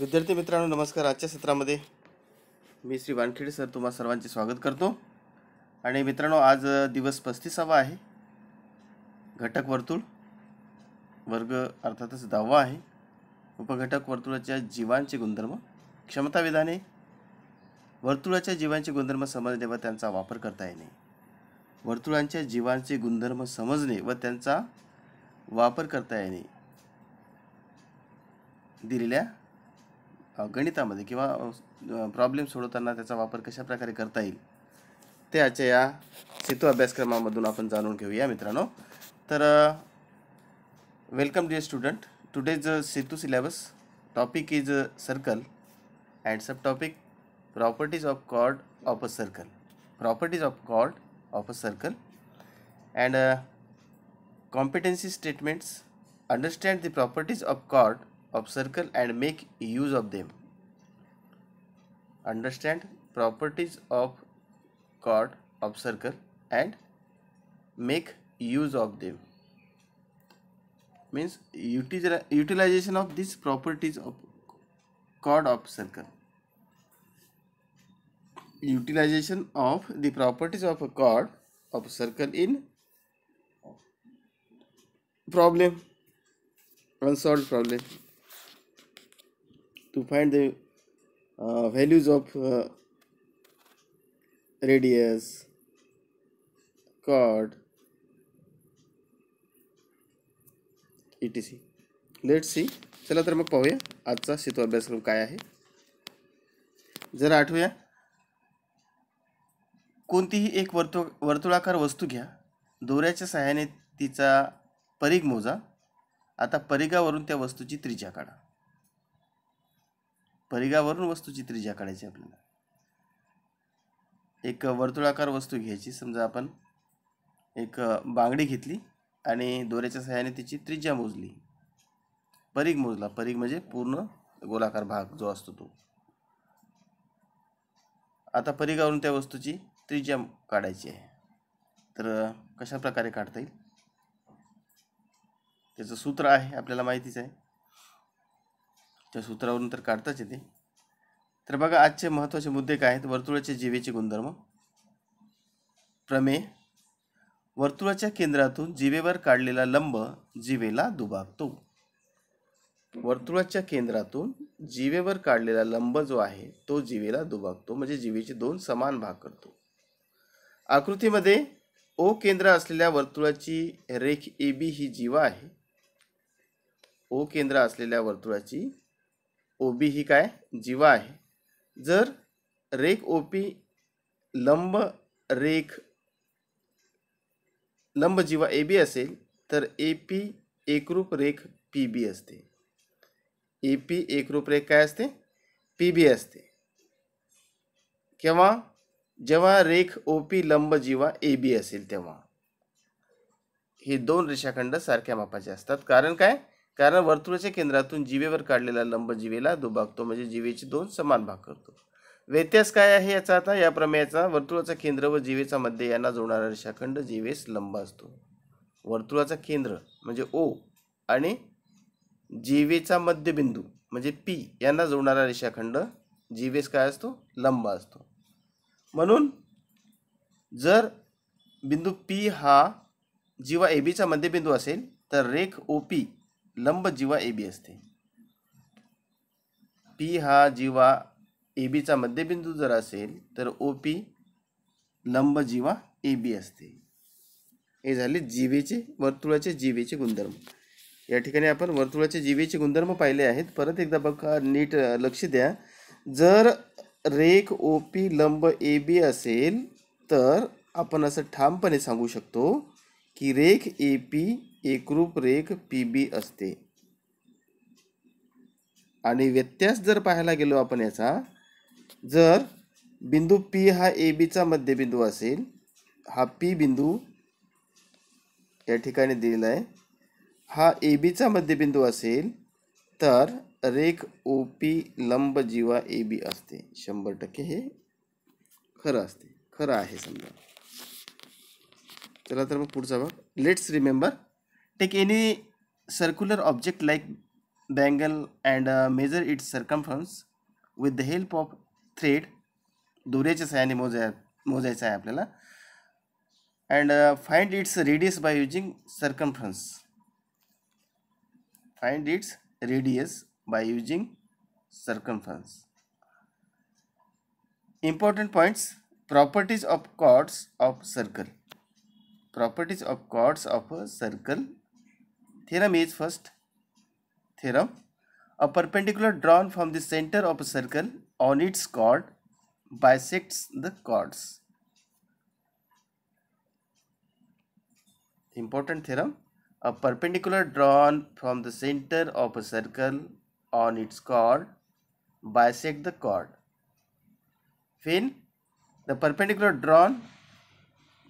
विद्यार्थी मित्रांनो नमस्कार आजच्या सत्रामध्ये मी श्री वानखेडे सर तुम्हा सर्वांचे स्वागत करतो आणि मित्रांनो आज दिवस पस्तीसावा आहे घटक वर्तुळ वर्ग अर्थातच दहावा आहे उपघटक वर्तुळाच्या जीवांचे गुणधर्म क्षमता विधाने वर्तुळाच्या जीवांचे गुणधर्म समजणे व त्यांचा वापर करता येणे वर्तुळांच्या जीवांचे गुणधर्म समजणे व त्यांचा वापर करता येणे दिलेल्या गणितामध्ये किंवा प्रॉब्लेम सोडवताना त्याचा वापर कशाप्रकारे करता येईल ते आजच्या या सेतू अभ्यासक्रमामधून आपण जाणून घेऊया मित्रांनो तर welcome dear student today's Setu syllabus topic is circle and sub topic properties of chord of a circle properties of chord of a circle and competency statements understand the properties of chord of circle and make use of them understand properties of chord of circle and make use of them means util utilization of these properties of chord of circle utilization of the properties of a chord of circle in problem unsolved problem to find the values of radius कॉड T C let see चला तर मग पाहूया आजचा सेतू अभ्यासक्रम काय आहे जरा आठवूया कोणतीही एक वर्तु वर्तुळाकार वस्तू घ्या दोऱ्याच्या सहाय्याने तिचा परीघ मोजा आता परिघावरून त्या वस्तूची त्रिज्या काढा परिघावरून वस्तूची त्रिज्या काढायची आपल्याला एक वर्तुळाकार वस्तू घ्यायची समजा आपण एक बांगडी घेतली आणि दोऱ्याच्या सहाय्याने तिची त्रिज्या मोजली परीघ मोजला परीघ म्हणजे पूर्ण गोलाकार भाग जो असतो तो आता परिघावरून त्या वस्तूची त्रिज्या काढायची आहे तर कशा प्रकारे काढता येईल त्याचं सूत्र आहे आपल्याला माहितीच आहे त्या सूत्रावरून तर काढताच येते तर बघा आजचे महत्त्वाचे मुद्दे काय आहेत वर्तुळाचे जीवेचे गुणधर्म प्रमेय वर्तुळाच्या केंद्रातून जीवेवर काढलेला लंब जीवेला दुभागतो वर्तुळाच्या केंद्रातून जीवेवर काढलेला लंब जो आहे तो जीवेला दुभागतो म्हणजे जीवेचे दोन समान भाग करतो आकृतीमध्ये ओ केंद्र असलेल्या वर्तुळाची रेख ए बी ही जीवा आहे ओ केंद्र असलेल्या वर्तुळाची ओबी ही काय जीवा आहे जर रेख ओपी लंब रेख लंब जीवा ए बी असेल तर ए पी एकरूप रेख पी बी असते ए पी एकरूप रेख काय असते पी बी असते केव्हा जेव्हा रेख ओ पी लंब जीवा ए बी असेल तेव्हा हे दोन रेषाखंड सारख्या मापाचे असतात कारण काय कारण वर्तुळाच्या केंद्रातून जीवेवर काढलेला लंब जीवेला दुभागतो म्हणजे जीवेचे दोन समान भाग करतो व्यत्यास काय आहे याचा आता या प्रमेयाचा वर्तुळाचा केंद्र व जीवेचा मध्य यांना जोडणारा रेषाखंड जीवेस लंब असतो वर्तुळाचा केंद्र म्हणजे ओ आणि जीवेचा मध्यबिंदू म्हणजे पी यांना जोडणारा रेषाखंड जीवेस काय असतो लंब असतो म्हणून जर बिंदू पी हा जीवा ए बीचा मध्यबिंदू असेल तर रेख ओ पी लंब जीवा ए बी असते पी हा जीवा ए बीचा मध्यबिंदू जर असेल तर ओ पी लंब जीवा ए बी असते हे झाले जीवेचे वर्तुळाचे जीवेचे गुणधर्म या ठिकाणी आपण वर्तुळाचे जीवेचे गुणधर्म पाहिले आहेत परत एकदा बघा नीट लक्ष द्या जर रेख ओ पी लंब ए बी असेल तर आपण असं ठामपणे सांगू शकतो की रेख ए पी एकरूप रेख पी बी असते आणि व्यत्यास जर पाहायला गेलो आपण याचा जर बिंदू पी हा ए बीचा मध्यबिंदू असेल हा पी बिंदू या ठिकाणी दिलेला आहे हा ए बीचा मध्यबिंदू असेल तर रेख ओ पी लंब जीवा ए बी असते शंभर टक्के हे खरं असते खरं आहे समजा चला तर मग पुढचा भाग let's remember take any circular object like bangle and uh, measure its circumference with the help of thread durechas ani mozaic aya aplyala and uh, find its radius by using circumference find its radius by using circumference important points properties of chords of circle properties of chords of a circle Theorem is first theorem. A perpendicular drawn from the center of a circle on its chord bisects the chords. Important theorem. A perpendicular drawn from the center of a circle on its chord bisect the chord. when the perpendicular drawn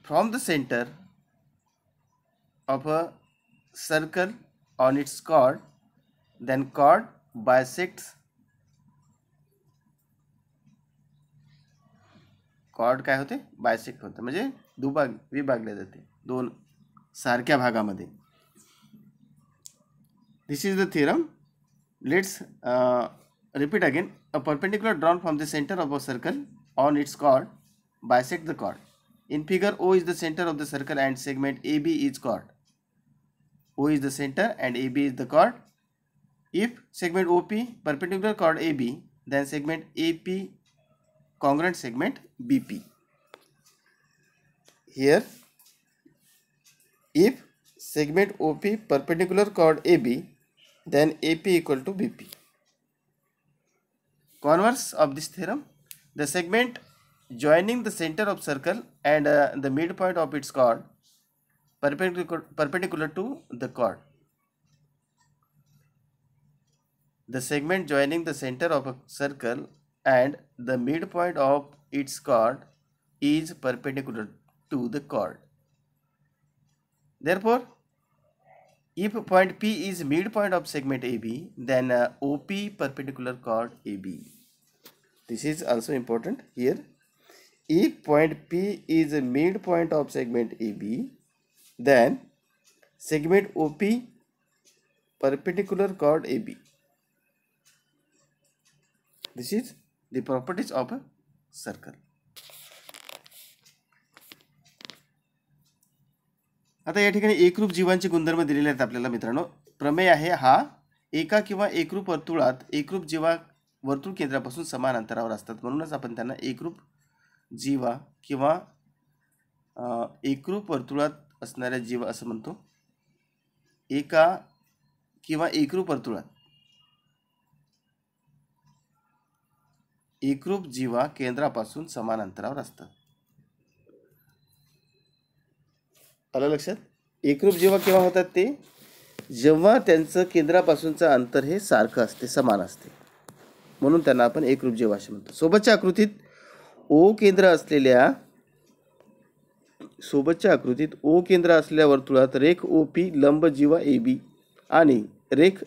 from the center of a circle on its chord then chord bisects chord काय होते bisect होते म्हणजे दुभाग विभागले जाते दोन सारख्या भागामध्ये this is the theorem let's repeat again a perpendicular drawn from the centre of a circle on its chord bisect the chord in figure O is the centre of the circle and segment A B is chord O is the center and AB is the chord. If segment OP perpendicular chord AB, then segment AP congruent segment BP. Here, if segment OP perpendicular chord AB, then AP equal to BP. Converse of this theorem, the segment joining the center of circle and uh, the midpoint of its chord perpendicular, perpendicular to the chord. The segment joining the center of a circle and the midpoint of its chord is perpendicular to the chord. Therefore, if point P is midpoint of segment AB, then uh, OP perpendicular chord AB. This is also important here. If point P is a midpoint of segment AB, then segment OP perpendicular chord AB. This is the properties of a circle. आता या ठिकाणी एकरूप जीवांचे गुणधर्म दिलेले आहेत आपल्याला मित्रांनो प्रमेय आहे हा एका किंवा एकरूप वर्तुळात एकरूप जीवा वर्तुळ केंद्रापासून समान अंतरावर असतात म्हणूनच आपण त्यांना एकरूप जीवा किंवा एकरूप वर्तुळात असणाऱ्या जीव असं म्हणतो एका किंवा एकरूप वर्तुळात एकरूप जीवा केंद्रापासून समान अंतरावर असतात आलं लक्षात एकरूप जेव्हा केव्हा होतात ते जेव्हा त्यांचं केंद्रापासूनचं अंतर हे सारखं असते समान असते म्हणून त्यांना आपण एकरूप जीवा असे म्हणतो सोबतच्या आकृतीत ओ केंद्र असलेल्या सोबतच्या आकृतीत ओ केंद्र असलेल्या वर्तुळात रेख ओ पी लंब जीवा ए बी आणि रेख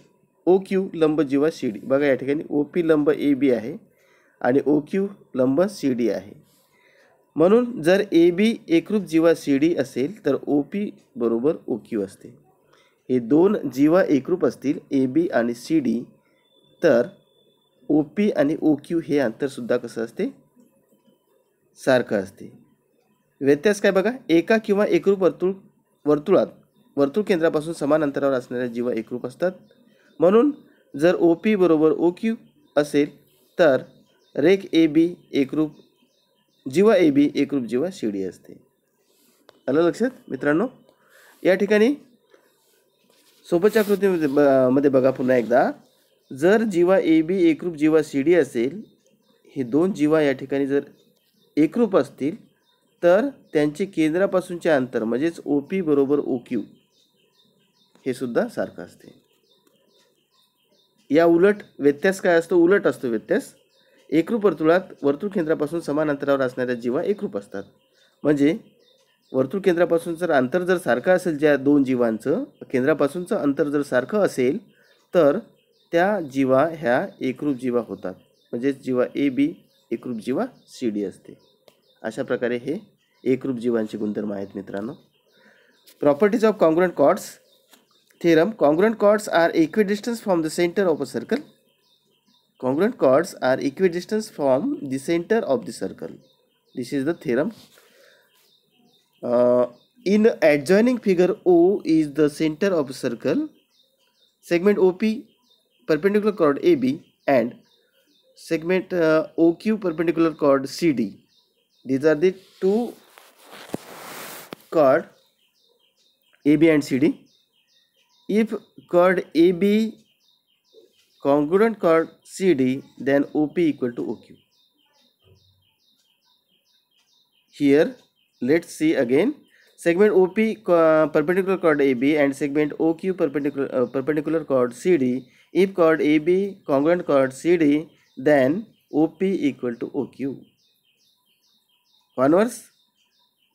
ओ क्यू लंब जीवा सी डी बघा या ठिकाणी ओ पी लंब ए बी आहे आणि ओ क्यू लंब सी डी आहे म्हणून जर ए बी एकरूप जीवा सी डी असेल तर ओ पी बरोबर ओ क्यू असते हे दोन जीवा एकरूप असतील ए बी आणि सी डी तर ओ पी आणि ओ क्यू हे अंतरसुद्धा कसं असते सारखं असते व्यत्यास काय बघा एका किंवा एकरूप वर्तुळ वर्तुळात वर्तुळ केंद्रापासून समान अंतरावर असणाऱ्या जीवा एकरूप असतात म्हणून जर ओ पी बरोबर ओ क्यू असेल तर रेख ए बी एकरूप जीवा ए बी एकरूप जीवा डी असते आलं लक्षात मित्रांनो या ठिकाणी सोबतच्या कृतीमध्ये ब मध्ये बघा पुन्हा एकदा जर जीवा ए बी एकरूप जीवा डी असेल हे दोन जीवा या ठिकाणी जर एकरूप असतील तर त्यांचे केंद्रापासूनचे अंतर म्हणजेच ओ पी बरोबर ओ क्यू हे सुद्धा सारखं असते या उलट व्यत्यास काय असतो उलट असतो व्यत्यास एकरूप वर्तुळात वर्तुळ केंद्रापासून समान अंतरावर असणाऱ्या जीवा एकरूप असतात म्हणजे वर्तुळ केंद्रापासून जर अंतर जर सारखं असेल ज्या दोन जीवांचं केंद्रापासूनचं अंतर जर सारखं असेल तर त्या जीवा ह्या एकरूप जीवा होतात म्हणजेच जीवा ए बी एकरूप जीवा सी डी असते अशा प्रकारे हे एकरूप रूप जीवांचे गुणधर्म आहेत मित्रांनो properties of congruent chords theorem congruent chords are equidistant from the centre of a circle congruent chords are equidistant from the centre of the circle this is the theorem in adjoining figure O is the centre of circle segment O P perpendicular chord A B and segment O Q perpendicular chord C D these are the two chord ab and cd if chord ab congruent chord cd then op equal to oq here let's see again segment op uh, perpendicular chord ab and segment oq perpendicular uh, perpendicular chord cd if chord ab congruent chord cd then op equal to oq Converse,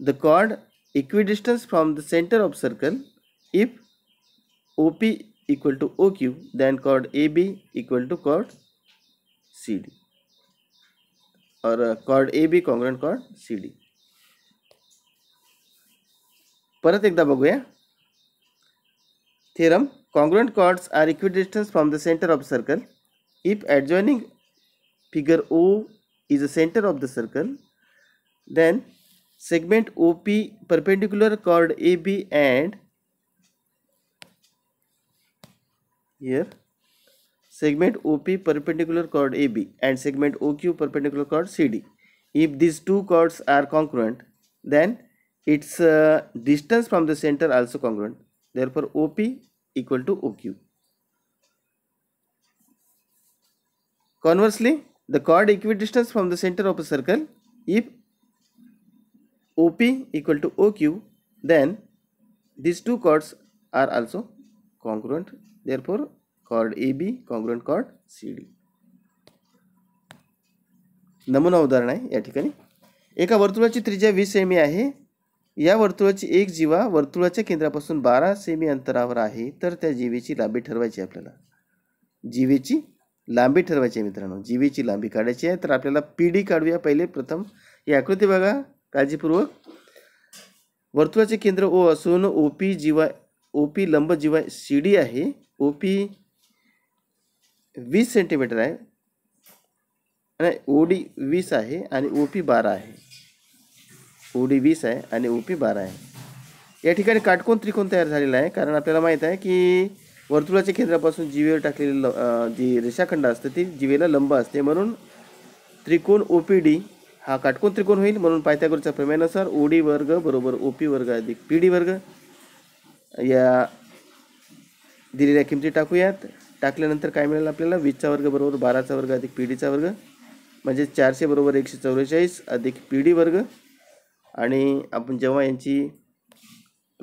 the chord equidistance from the center of circle if OP equal to OQ then chord AB equal to chord CD or chord AB congruent chord CD. परत एकदा बघूया theorem congruent chords are equidistant from the center of circle if adjoining figure O is the center of the circle Then segment OP perpendicular chord AB and here segment OP perpendicular chord AB and segment OQ perpendicular chord CD. If these two chords are congruent then its uh, distance from the center also congruent. Therefore OP equal to OQ. Conversely, the chord equidistance from the center of a circle if OP equal to OQ then these two chords are also congruent therefore chord AB congruent chord CD नमुना उदाहरण आहे या ठिकाणी एका वर्तुळाची त्रिज्या वीस semi आहे या वर्तुळाची एक जीवा वर्तुळाच्या केंद्रापासून बारा सेमी अंतरावर आहे तर त्या जीवेची लांबी ठरवायची आपल्याला जीवेची लांबी ठरवायची आहे मित्रांनो जीवेची लांबी काढायची आहे तर आपल्याला पी डी काढूया पहिले प्रथम ही आकृती बघा काळजीपूर्वक वर्तुळाचे केंद्र ओ असून ओ पी जीवा ओ पी लंब जीवा सी डी आहे ओ पी वीस सेंटीमीटर आहे आणि ओ डी वीस आहे आणि ओ पी बारा आहे ओ डी वीस आहे आणि ओ पी बारा आहे या ठिकाणी काटकोण त्रिकोण तयार झालेला आहे कारण आपल्याला माहीत आहे की वर्तुळाच्या केंद्रापासून जीवेवर टाकलेली जी रेषाखंड असते ती जीवेला लंब असते म्हणून त्रिकोण ओ पी डी हा काटकोण त्रिकोण होईल म्हणून पायथागोरच्या प्रमेयानुसार ओडी वर्ग बरोबर ओ पी वर्ग अधिक पी डी वर्ग या दिलेल्या किमती टाकूयात टाकल्यानंतर काय मिळेल आपल्याला वीसचा वर्ग बरोबर बाराचा वर्ग अधिक पी वर्ग म्हणजे चारशे बरोबर एकशे चौवेचाळीस अधिक पी डी वर्ग आणि आपण जेव्हा यांची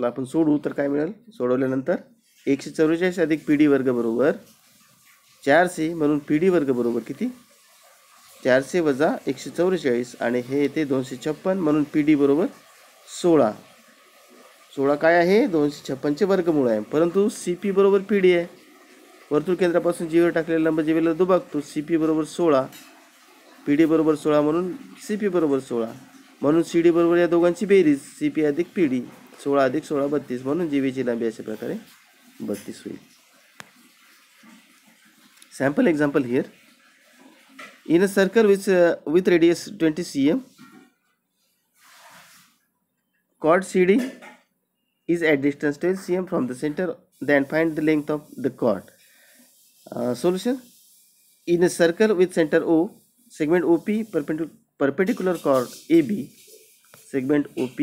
आपण सोडू तर काय मिळेल सोडवल्यानंतर एकशे चौवेचाळीस अधिक पी डी वर्ग बरोबर चारशे म्हणून पी डी वर्ग बरोबर किती चारशे वजा एकशे चौवेचाळीस आणि हे येते दोनशे छप्पन म्हणून पी डी बरोबर सोळा सोळा काय आहे दोनशे छप्पनचे वर्गमूळ आहे परंतु सी पी बरोबर पी डी आहे वर्तुळ केंद्रापासून जीवर टाकलेला लंब जीवेला दुबागतो सी पी बरोबर सोळा पी डी बरोबर सोळा म्हणून सी पी बरोबर सोळा म्हणून सी डी बरोबर या दोघांची बेरीज सी पी अधिक पी डी सोळा अधिक सोळा बत्तीस म्हणून जीवेची लांबी अशा प्रकारे बत्तीस होईल sample example here in a circle which uh, with radius 20 cm chord cd is at distance 12 cm from the center then find the length of the chord uh, solution in a circle with center o segment op perpendicular perpendicular chord ab segment op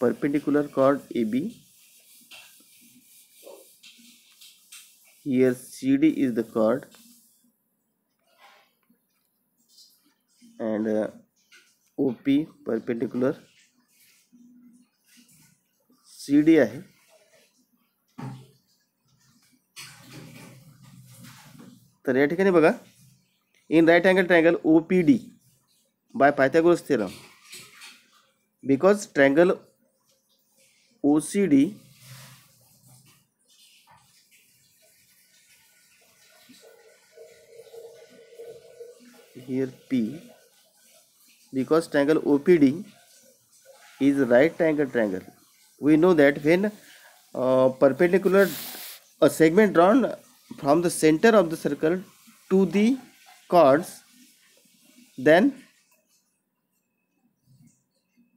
perpendicular chord ab here cd is the chord and uh, OP perpendicular CD आहे तर या ठिकाणी बगा in right angle triangle O P D by Pythagoras theorem because triangle O C D here P because triangle OPD is right triangle triangle. We know that when uh, perpendicular a segment drawn from the center of the circle to the chords then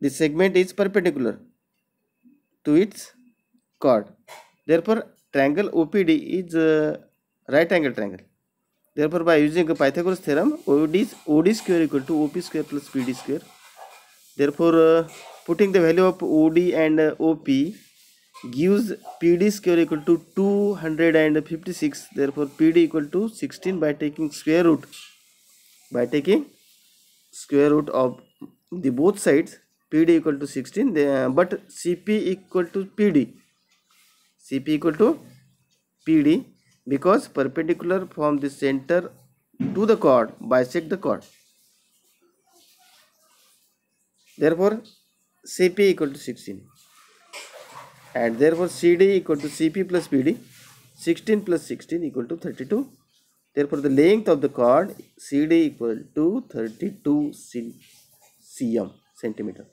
the segment is perpendicular to its chord therefore triangle opd is a uh, right angle triangle Therefore, by using the Pythagoras theorem, OD, is, OD square equal to OP square plus PD square. Therefore, uh, putting the value of OD and uh, OP gives PD square equal to 256. Therefore, PD equal to 16 by taking square root by taking square root of the both sides PD equal to 16 they, uh, but CP equal to PD CP equal to PD because perpendicular from the center to the chord bisect the chord. Therefore, CP equal to 16 and therefore CD equal to CP plus PD 16 plus 16 equal to 32. Therefore, the length of the chord CD equal to 32 cm centimeter.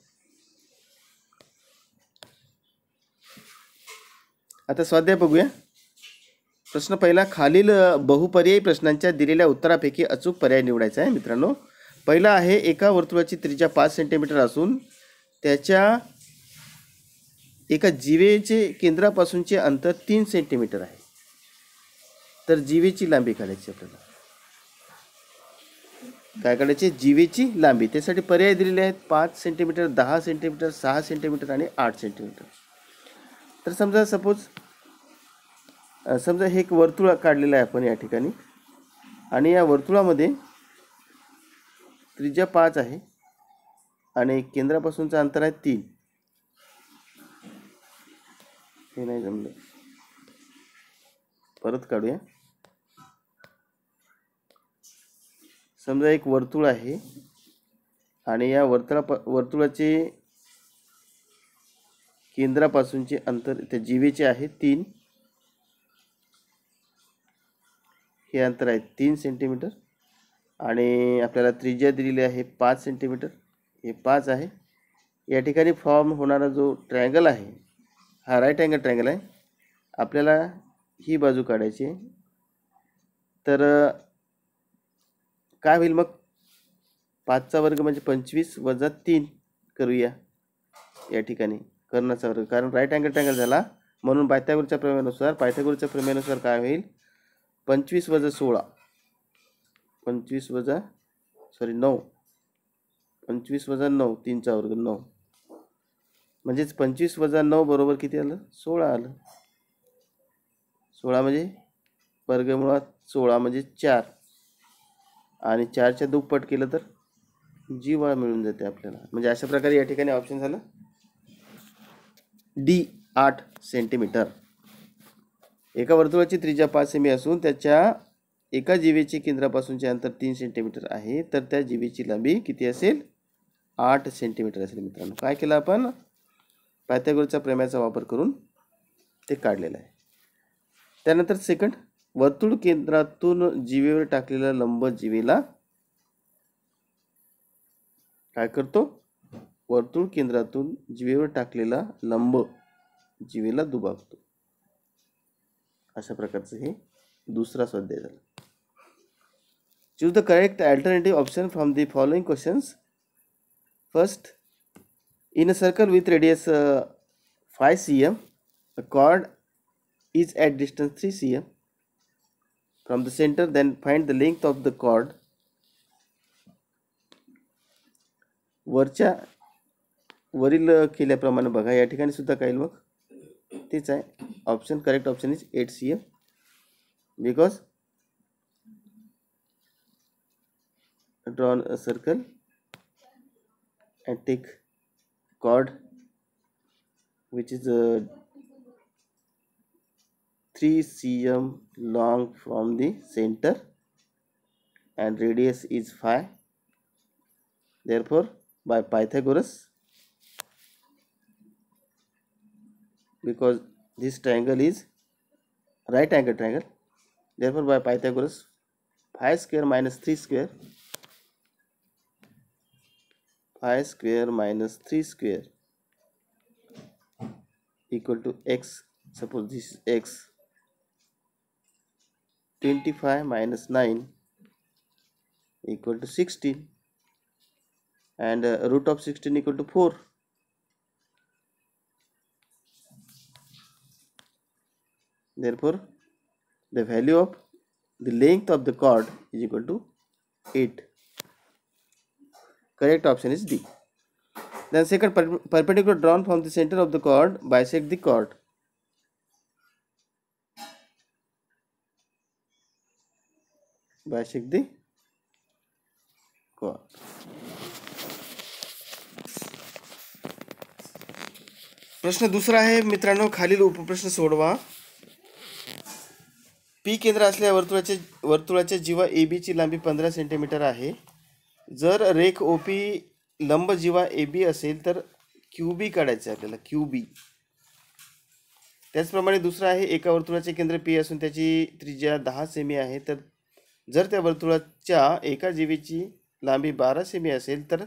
आता स्वाध्याय बघूया प्रश्न पहिला खालील बहुपर्यायी प्रश्नांच्या दिलेल्या उत्तरापैकी अचूक पर्याय निवडायचा आहे मित्रांनो पहिला आहे एका वर्तुळाची त्रिज्या पाच सेंटीमीटर असून त्याच्या एका जीवेचे केंद्रापासूनचे अंतर तीन सेंटीमीटर आहे तर जीवेची लांबी काढायची आपल्याला काय काढायचे जीवेची लांबी त्यासाठी पर्याय दिलेले आहेत पाच सेंटीमीटर दहा सेंटीमीटर सहा सेंटीमीटर आणि आठ सेंटीमीटर तर समजा सपोज समजा हे एक वर्तुळ काढलेलं आहे आपण या ठिकाणी आणि या वर्तुळामध्ये त्रिज्या पाच आहे आणि केंद्रापासूनचं अंतर आहे तीन हे नाही जमलं परत काढूया समजा एक वर्तुळ आहे आणि या वर्तुळा वर्तुळाचे केंद्रापासूनचे अंतर त्या जीवेचे आहे तीन हे अंतर आहे तीन सेंटीमीटर आणि आपल्याला त्रिज्या दिलेली आहे पाच सेंटीमीटर हे पाच आहे या ठिकाणी फॉर्म होणारा जो ट्रँगल आहे हा राईट अँगल ट्रँगल आहे आपल्याला ही बाजू काढायची तर काय होईल मग पाचचा वर्ग म्हणजे पंचवीस वजा तीन करूया या ठिकाणी कर्णाचा वर्ग कारण राईट अँगल ट्रँगल झाला म्हणून पायथागोरच्या प्रमेयानुसार पायथ्यागुरच्या प्रमेयानुसार काय होईल पंचवीस वजा सोळा पंचवीस वजा सॉरी नऊ पंचवीस वजा नऊ तीनचा वर्ग नऊ म्हणजेच पंचवीस वजा नऊ बरोबर किती आलं सोळा आलं सोळा म्हणजे वर्गमुळात सोळा म्हणजे चार आणि चारच्या दुप्पट केलं तर जीवा मिळून जाते आपल्याला म्हणजे अशा प्रकारे या ठिकाणी ऑप्शन झालं डी आठ सेंटीमीटर एका वर्तुळाची त्रिज्या पाच सेमी असून त्याच्या एका जीवेचे केंद्रापासूनचे अंतर तीन सेंटीमीटर आहे तर त्या जीवेची लांबी किती असेल आठ सेंटीमीटर असेल मित्रांनो काय केलं आपण पायथ्यागोरच्या प्रेमाचा वापर करून ते काढलेलं आहे त्यानंतर सेकंड वर्तुळ केंद्रातून जीवेवर टाकलेला लंब जीवेला काय करतो वर्तुळ केंद्रातून जीवेवर टाकलेला लंब जीवेला दुबावतो अशा प्रकारचं हे दुसरा स्वाध्याय झाला choose the correct alternative option from the following questions first in a circle with radius five c m a chord is at distance three c m from the centre then find the length of the chord वरच्या वरील केल्याप्रमाणे बघा या ठिकाणी सुद्धा काही मग तेच आहे option correct option is eight c m because drawn a circle and chord which is three c m long from the centre and radius is five therefore by Pythagoras because this triangle is right angle triangle therefore by pythagoras 5 square minus 3 square 5 square minus 3 square equal to x suppose this is x 25 minus 9 equal to 16 and uh, root of 16 equal to 4 therefore the value of the length of the cord is equal to 8 correct option is d then second per perpendicular drawn from the center of the cord bisect the cord bisect the cord प्रश्न दूसरा है मित्रांनो खालील उपप्रश्न सोडवा P केंद्र असलेल्या वर्तुळाचे वर्तुळाच्या जीवा ए बीची लांबी पंधरा सेंटीमीटर आहे जर रेख ओ पी लंब जीवा ए बी असेल तर क्यू बी काढायचं आहे आपल्याला क्यू बी त्याचप्रमाणे दुसरं आहे एका वर्तुळाचे केंद्र पी असून त्याची त्रिज्या दहा सेमी आहे तर जर त्या वर्तुळाच्या एका जीवीची लांबी बारा सेमी असेल तर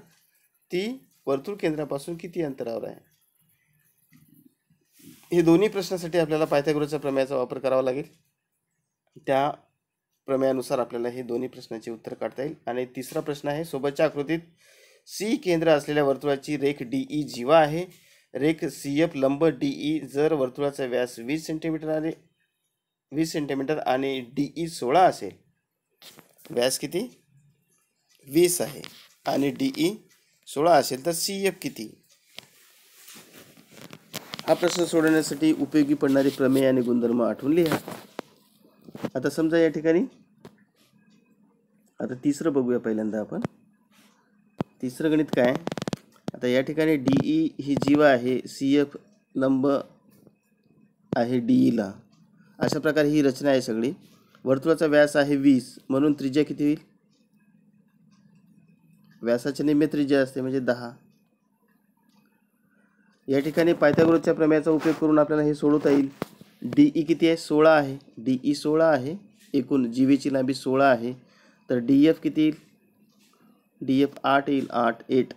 ती वर्तुळ केंद्रापासून किती अंतरावर आहे हे दोन्ही प्रश्नासाठी आपल्याला पायथागोरसच्या प्रमेयाचा वापर करावा लागेल त्या प्रमेयानुसार आपल्याला हे दोन्ही प्रश्नाचे उत्तर काढता येईल आणि तिसरा प्रश्न आहे सोबतच्या आकृतीत सी केंद्र असलेल्या वर्तुळाची रेख डी ई e जीवा आहे रेख सी एफ लंब डी ई e जर वर्तुळाचा व्यास वीस सेंटीमीटर आणि वीस सेंटीमीटर आणि डी ई e सोळा असेल व्यास किती वीस आहे आणि डी ई सोळा असेल तर सी एफ किती हा प्रश्न सोडवण्यासाठी उपयोगी पडणारे प्रमेय आणि गुणधर्म आठवून लिहा आता समजा या ठिकाणी आता तिसरं बघूया पहिल्यांदा आपण तिसरं गणित काय आता या ठिकाणी डी ई e ही जीवा आहे सी एफ लंब आहे डी ईला e अशा प्रकारे ही रचना आहे सगळी वर्तुळाचा व्यास आहे वीस म्हणून त्रिज्या किती होईल व्यासाचे निम्मे त्रिज्या असते म्हणजे दहा या ठिकाणी पायथागोरसच्या प्रमेयाचा उपयोग करून आपल्याला हे सोडवता येईल डी ई किती आहे सोळा आहे डी ई सोळा आहे एकूण व्हीची लांबी सोळा आहे तर डी एफ किती येईल डी एफ आठ येईल आठ एट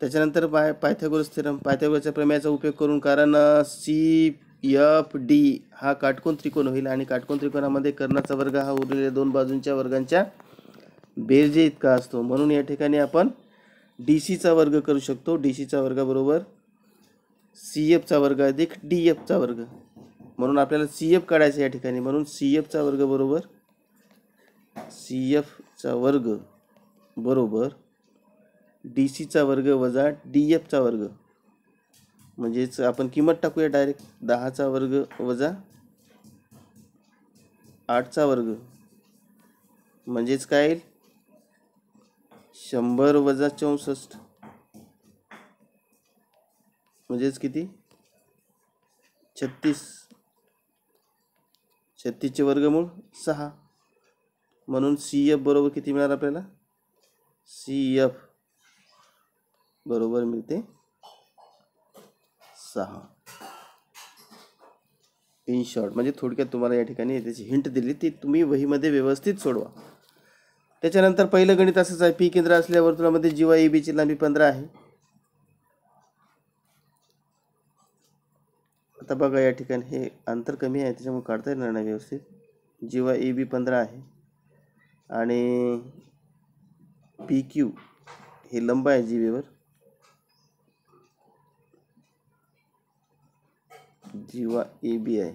त्याच्यानंतर पाय पायथॅगोरस थेरम पायथ्यागोरच्या प्रमेयाचा उपयोग करून कारण सी एफ डी हा काटकोन त्रिकोण होईल आणि काटकोन त्रिकोणामध्ये कर्णाचा वर्ग हा उरलेल्या दोन बाजूंच्या वर्गांच्या बेरजे इतका असतो म्हणून या ठिकाणी आपण डी सीचा वर्ग करू शकतो डी सीचा वर्गाबरोबर सी एफचा वर्ग अधिक डी एफचा वर्ग म्हणून आपल्याला सी एफ काढायचा या ठिकाणी म्हणून सी एफचा वर्ग बरोबर सी एफचा वर्ग बरोबर डी सीचा वर्ग वजा डी एफचा वर्ग म्हणजेच आपण किंमत टाकूया डायरेक्ट दहाचा वर्ग वजा आठचा वर्ग म्हणजेच काय येईल शंभर वजा चौसष्ट म्हणजेच किती छत्तीस छत्तीसचे वर्गमूळ सहा म्हणून सी एफ बरोबर किती मिळणार आपल्याला सी एफ बरोबर मिळते सहा इन शॉर्ट म्हणजे थोडक्यात तुम्हाला या ठिकाणी त्याची हिंट दिली ती तुम्ही वहीमध्ये व्यवस्थित सोडवा त्याच्यानंतर पहिलं गणित असंच आहे पी केंद्र असल्यावर वर्तुळामध्ये जीवा ए बीची लांबी पंधरा आहे आता बघा या ठिकाणी हे अंतर कमी आहे त्याच्यामुळे काढता येणार नाही व्यवस्थित जेव्हा ए बी पंधरा आहे आणि पी क्यू हे लंब आहे जीवेवर जीवा ए बी आहे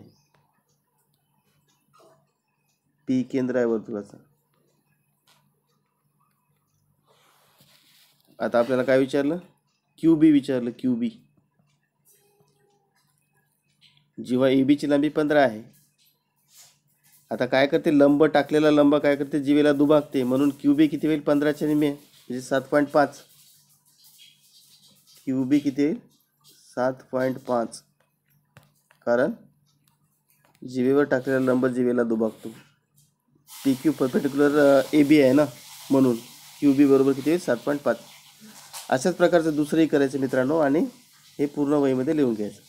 पी केंद्र आहे वर्तुळाचा आता आपल्याला काय विचारलं क्यू बी विचारलं क्यू बी जेव्हा ए बीची लांबी पंधरा आहे आता काय करते लंब टाकलेला लंब काय करते जीवेला दुभागते म्हणून क्यू बी किती होईल पंधराच्या निमे म्हणजे सात पॉईंट पाच क्यू बी किती होईल सात पॉईंट पाच कारण जीवेवर टाकलेला लंब जीवेला दुभागतो P Q perpendicular A B आहे ना म्हणून क्यू बी बरोबर किती होईल सात पॉईंट पाच अशाच प्रकारचं दुसरंही करायचं मित्रांनो आणि हे पूर्ण वहीमध्ये लिहून घ्यायचं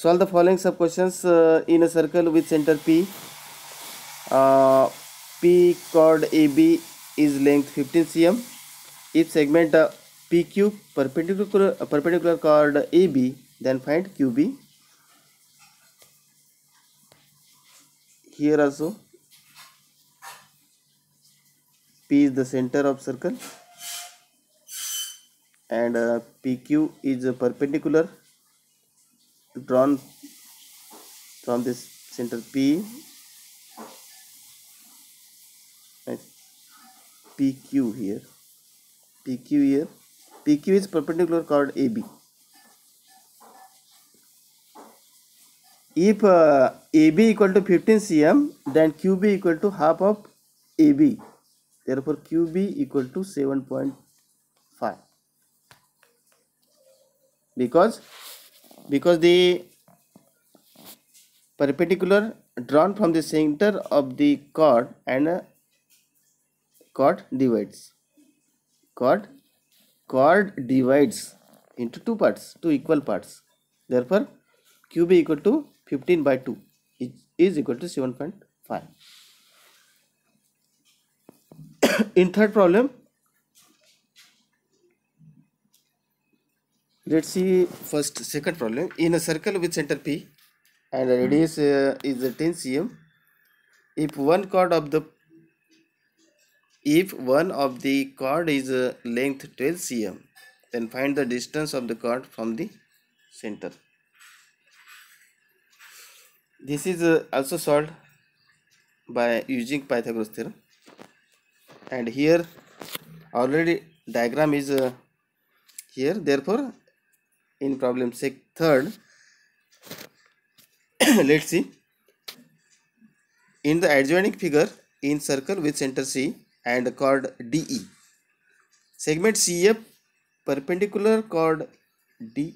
solve the following sub questions uh, in a circle with center p uh, p chord ab is length 15 cm if segment uh, pq perpendicular uh, perpendicular chord ab then find qb here also p is the center of circle and uh, pq is perpendicular drawn from this center P right, PQ here PQ here PQ is perpendicular chord AB if uh, AB equal to 15 cm then QB equal to half of AB therefore QB equal to 7.5 because because the perpendicular drawn from the center of the chord and uh, chord divides chord chord divides into two parts two equal parts therefore qb equal to 15 by 2 is equal to 7.5 in third problem let's see first second problem in a circle with center p and radius uh, is 10 cm if one chord of the if one of the chord is uh, length 12 cm then find the distance of the chord from the center this is uh, also solved by using pythagoras theorem and here already diagram is uh, here therefore in problem sec third let's see in the adjoining figure in circle with center c and chord de segment cf perpendicular chord de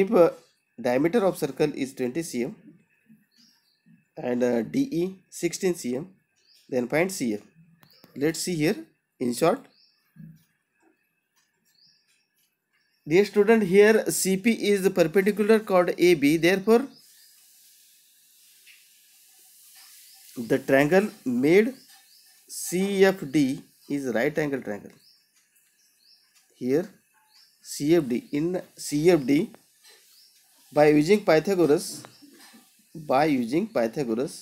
if uh, diameter of circle is 20 cm and uh, de 16 cm then find cf let's see here in short dear student here cp is the perpendicular chord ab therefore the triangle made cfd is right angle triangle here cfd in cfd by using pythagoras by using pythagoras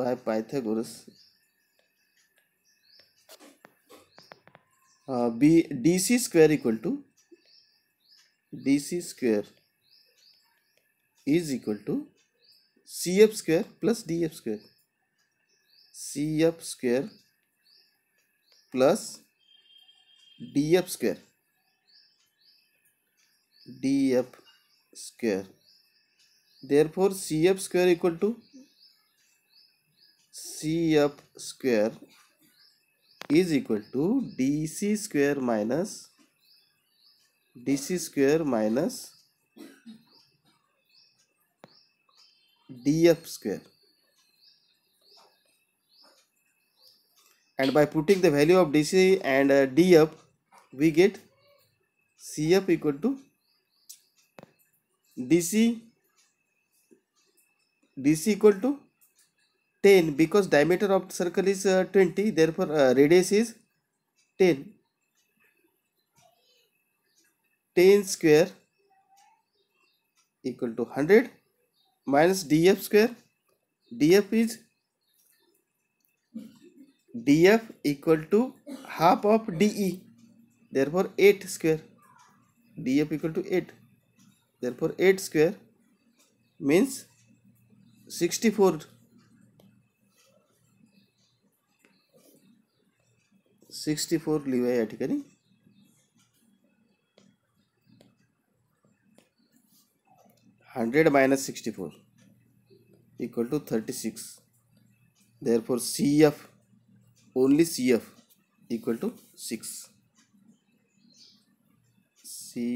by pythagoras b dc square equal to dc square is equal to cf square plus df square cf square plus df square df square therefore cf square equal to cf square is equal to dc square minus dc square minus df square and by putting the value of dc and uh, df we get cf equal to dc dc equal to 10 because diameter of the circle is uh, 20 therefore uh, radius is 10 10 square equal to 100 minus df square df is df equal to half of de therefore 8 square df equal to 8 therefore 8 square means 64 sixty four लिहूया या ठिकाणी hundred minus sixty four equal to thirty six therefore C F only C F equal to six C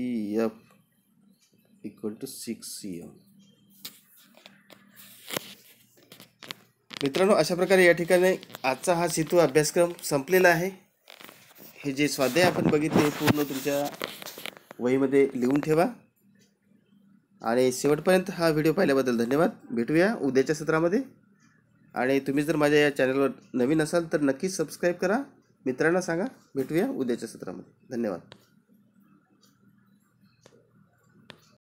F equal to six C F मित्रांनो अशा प्रकारे या ठिकाणी आजचा हा सेतू अभ्यासक्रम संपलेला आहे हे जे स्वाध्याय आपण बघितले हे पूर्ण तुमच्या वहीमध्ये लिहून ठेवा आणि शेवटपर्यंत हा व्हिडिओ पाहिल्याबद्दल धन्यवाद भेटूया उद्याच्या सत्रामध्ये आणि तुम्ही जर माझ्या या चॅनलवर नवीन असाल तर नक्कीच सबस्क्राईब करा मित्रांना सांगा भेटूया उद्याच्या सत्रामध्ये धन्यवाद